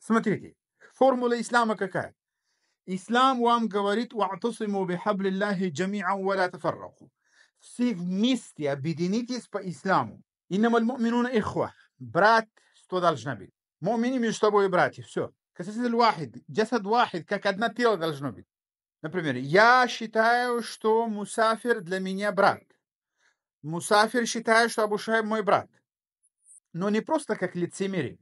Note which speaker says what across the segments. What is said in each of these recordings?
Speaker 1: Смотрите, формула ислама какая? Ислам вам говорит «Ва'тусиму бихаблиллахи джами'ан ва ла тафарраху». Все вместе объединитесь по исламу. Иннамаль му'минуна ихва. Брат, что должна быть? Му'мини между собой братья. Все. Касатель вахид. Джасад вахид. Как одно тело должно быть. Например, я считаю, что Мусафир для меня брат. Мусафир считает, что Абушайб мой брат. Но не просто как лицемерие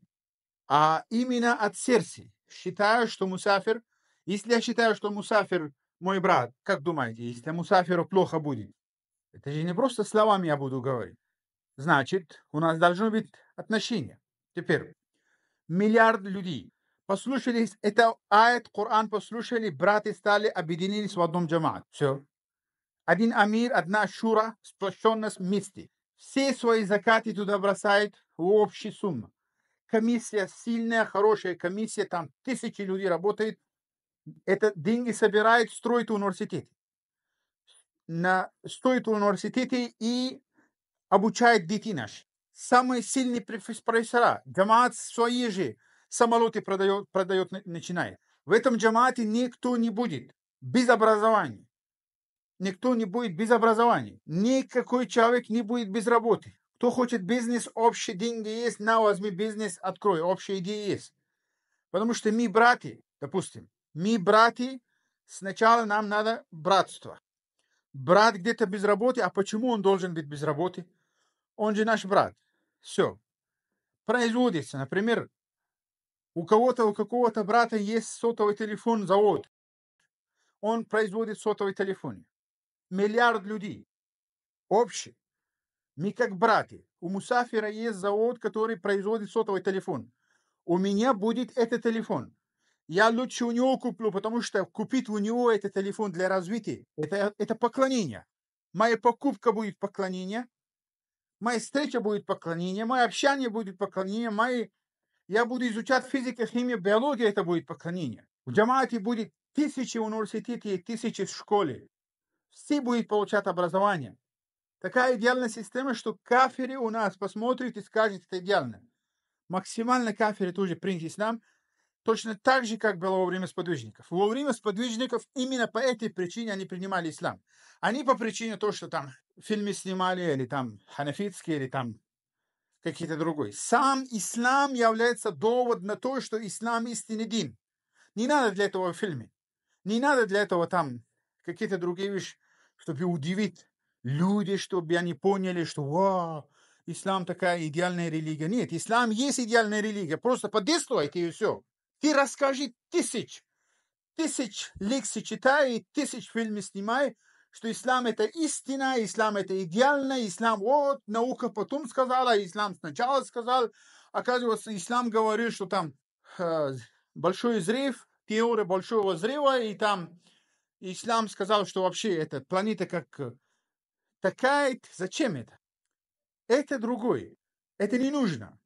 Speaker 1: а именно от сердца. Считаю, что Мусафер, если я считаю, что Мусафер мой брат, как думаете, если Мусаферу плохо будет? Это же не просто словами я буду говорить. Значит, у нас должно быть отношение. Теперь, миллиард людей послушали это аят, Коран послушали, браты стали, объединились в одном джамаат. Все. Один амир, одна шура, сплощенность вместе. Все свои закаты туда бросают в общую сумму комиссия сильная, хорошая комиссия, там тысячи людей работает, это деньги собирает, строит университет, На, стоит университеты и обучает детей наши. Самые сильные профессора, джамаат свои же самолеты продает, продает, начинает. В этом джамаате никто не будет без образования. Никто не будет без образования. Никакой человек не будет без работы. Кто хочет бизнес, общие деньги есть, на, возьми бизнес, открой, общая идея есть. Потому что мы братья, допустим, мы братья, сначала нам надо братство. Брат где-то без работы, а почему он должен быть без работы? Он же наш брат. Все. Производится, например, у кого-то, у какого-то брата есть сотовый телефон, завод. Он производит сотовый телефон. Миллиард людей. Общий. Мы как братья. У Мусафира есть завод, который производит сотовый телефон. У меня будет этот телефон. Я лучше у него куплю, потому что купить у него этот телефон для развития это, – это поклонение. Моя покупка будет поклонение, моя встреча будет поклонение, мое общение будет поклонение, мои... я буду изучать физику, химию, биологию – это будет поклонение. В Джамаате будет тысячи университетов, тысячи школы. Все будут получать образование. Такая идеальная система, что кафири у нас посмотрит и скажет, это идеально. Максимально кафири тоже принят ислам, точно так же, как было во время сподвижников. Во время сподвижников именно по этой причине они принимали ислам. Они по причине того, что там фильмы снимали, или там ханафитские, или там какие-то другие. Сам ислам является довод на то, что ислам истинный дин. Не надо для этого фильмы, Не надо для этого там какие-то другие вещи, чтобы удивить люди, чтобы они поняли, что вау, ислам такая идеальная религия. Нет, ислам есть идеальная религия. Просто подействуйте и все. Ты расскажи тысяч, тысяч лекций читай, тысяч фильмов снимай, что ислам это истина, ислам это идеально, ислам вот, наука потом сказала, ислам сначала сказал. Оказывается, ислам говорит, что там э, большой взрыв, теория большого взрыва, и там ислам сказал, что вообще эта планета как э, такая, зачем это? Это другое. Это не нужно.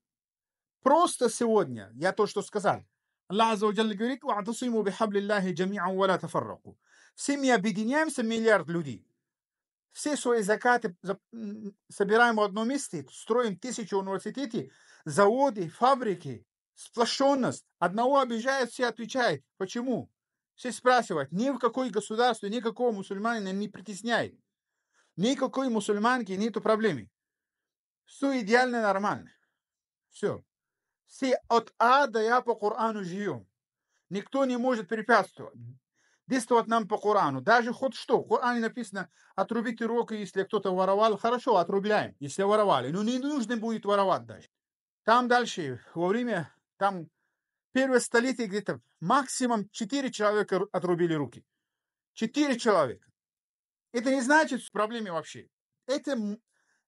Speaker 1: Просто сегодня, я то, что сказал, Аллах Аззаваджалли говорит, «Ва'тасиму бихаблиллахи джами'ан вала тафарраку». Все мы объединяемся, миллиард людей. Все свои закаты собираем в одном месте, строим тысячу университетов, заводы, фабрики, сплошенность. Одного обижают, все отвечают. Почему? Все спрашивают. Ни в какое государство, никакого мусульманина не притесняет никакой мусульманки нету проблемы. Все идеально нормально. Все. Все от А до Я по Корану живем. Никто не может препятствовать. Действовать нам по Корану. Даже хоть что. В Коране написано, отрубите руки, если кто-то воровал. Хорошо, отрубляем, если воровали. Но ну, не нужно будет воровать дальше. Там дальше, во время, там первое столетие где-то максимум 4 человека отрубили руки. 4 человека. Это не значит проблеме вообще. Это,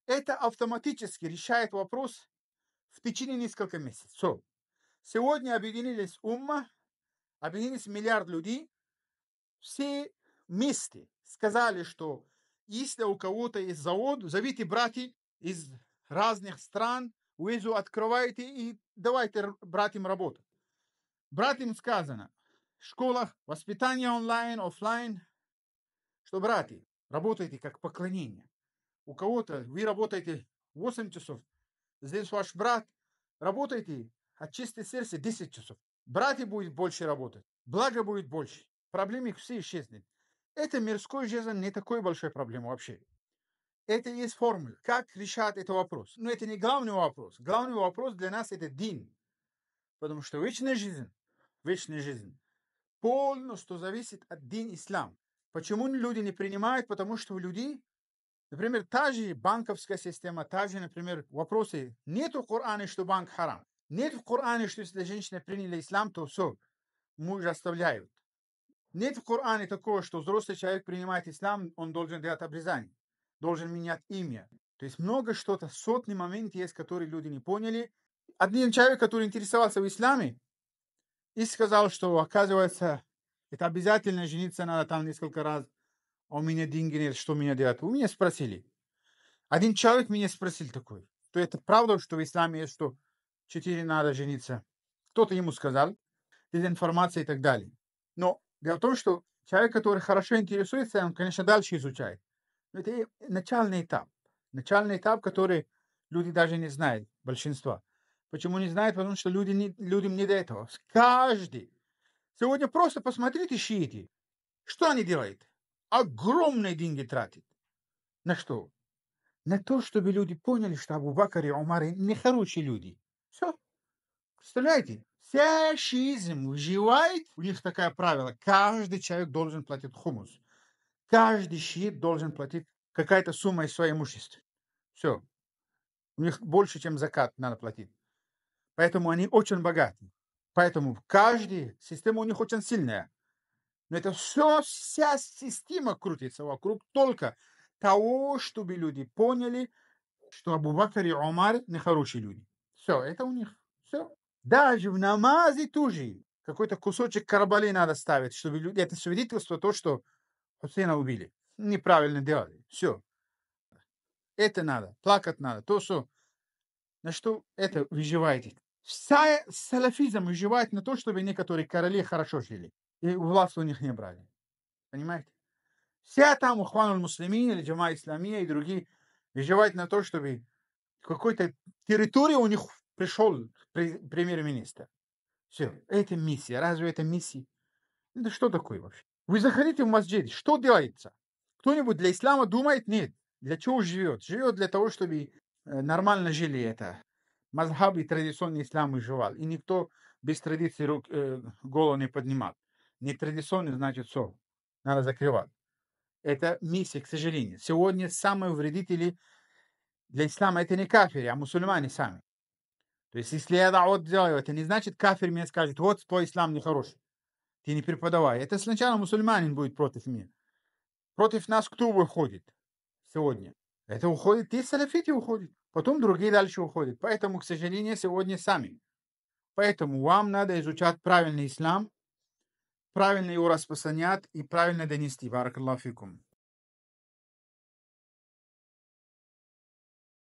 Speaker 1: это автоматически решает вопрос в течение нескольких месяцев. Сегодня объединились умма, объединились миллиард людей, все вместе сказали, что если у кого-то есть завод, зовите братья из разных стран, уезу открывайте и давайте братьям работать. Братьям сказано, в школах воспитание онлайн, офлайн, что братья, Работаете как поклонение. У кого-то вы работаете 8 часов, здесь ваш брат, работаете от чистой сердца 10 часов. Братья будет больше работать, благо будет больше, проблемы все исчезнет. Это мирской жизнь не такой большой проблема вообще. Это есть формула, как решать этот вопрос. Но это не главный вопрос. Главный вопрос для нас это дин. Потому что вечная жизнь, вечная жизнь полностью зависит от дин ислам. Почему люди не принимают? Потому что у людей, например, та же банковская система, та же, например, вопросы. Нет в Коране, что банк харам. Нет в Коране, что если женщины приняли ислам, то все, мужа оставляют. Нет в Коране такого, что взрослый человек принимает ислам, он должен делать обрезание, должен менять имя. То есть много что-то, сотни моментов есть, которые люди не поняли. Один человек, который интересовался в исламе, и сказал, что, оказывается, это обязательно жениться надо там несколько раз. А у меня деньги нет, что меня делать? У меня спросили. Один человек меня спросил такой, то это правда, что в исламе есть, что четыре надо жениться. Кто-то ему сказал, информация и так далее. Но дело в том, что человек, который хорошо интересуется, он, конечно, дальше изучает. Но это начальный этап. Начальный этап, который люди даже не знают, большинство. Почему не знают? Потому что люди не, людям не до этого. Каждый Сегодня просто посмотрите шииты. Что они делают? Огромные деньги тратят. На что? На то, чтобы люди поняли, что Абу Бакар и Умар нехорошие люди. Все. Представляете? Вся шиизм выживает. У них такое правило. Каждый человек должен платить хумус. Каждый шиит должен платить какая-то сумма из своего имущества. Все. У них больше, чем закат надо платить. Поэтому они очень богаты. Поэтому каждая система у них очень сильная. Но это все, вся система крутится вокруг только того, чтобы люди поняли, что Абу Бакр и Умар хорошие люди. Все, это у них. Все. Даже в намазе тоже какой-то кусочек корабли надо ставить, чтобы люди... Это свидетельство то, что Хусейна убили. Неправильно делали. Все. Это надо. Плакать надо. То, что... На что это выживаете? Вся э, салафизм выживает на то, чтобы некоторые короли хорошо жили. И власть у них не брали. Понимаете? Вся там Ухванул Муслимин или Джама Исламия и другие выживают на то, чтобы какой-то территории у них пришел премьер-министр. Все, это миссия. Разве это миссия? Это что такое вообще? Вы заходите в масджид, что делается? Кто-нибудь для ислама думает? Нет. Для чего живет? Живет для того, чтобы э, нормально жили это мазхаб и традиционный ислам выживал. И никто без традиции рук, э, голову не поднимал. Нетрадиционный значит все, надо закрывать. Это миссия, к сожалению. Сегодня самые вредители для ислама это не кафири, а мусульмане сами. То есть, если я вот делаю, это не значит кафир мне скажет, вот твой ислам нехороший, ты не преподавай. Это сначала мусульманин будет против меня. Против нас кто выходит сегодня? Это уходит, и салафити уходит. Потом другие дальше уходят. Поэтому, к сожалению, сегодня сами. Поэтому вам надо изучать правильный ислам, правильно его распространять и правильно донести. Баракаллаху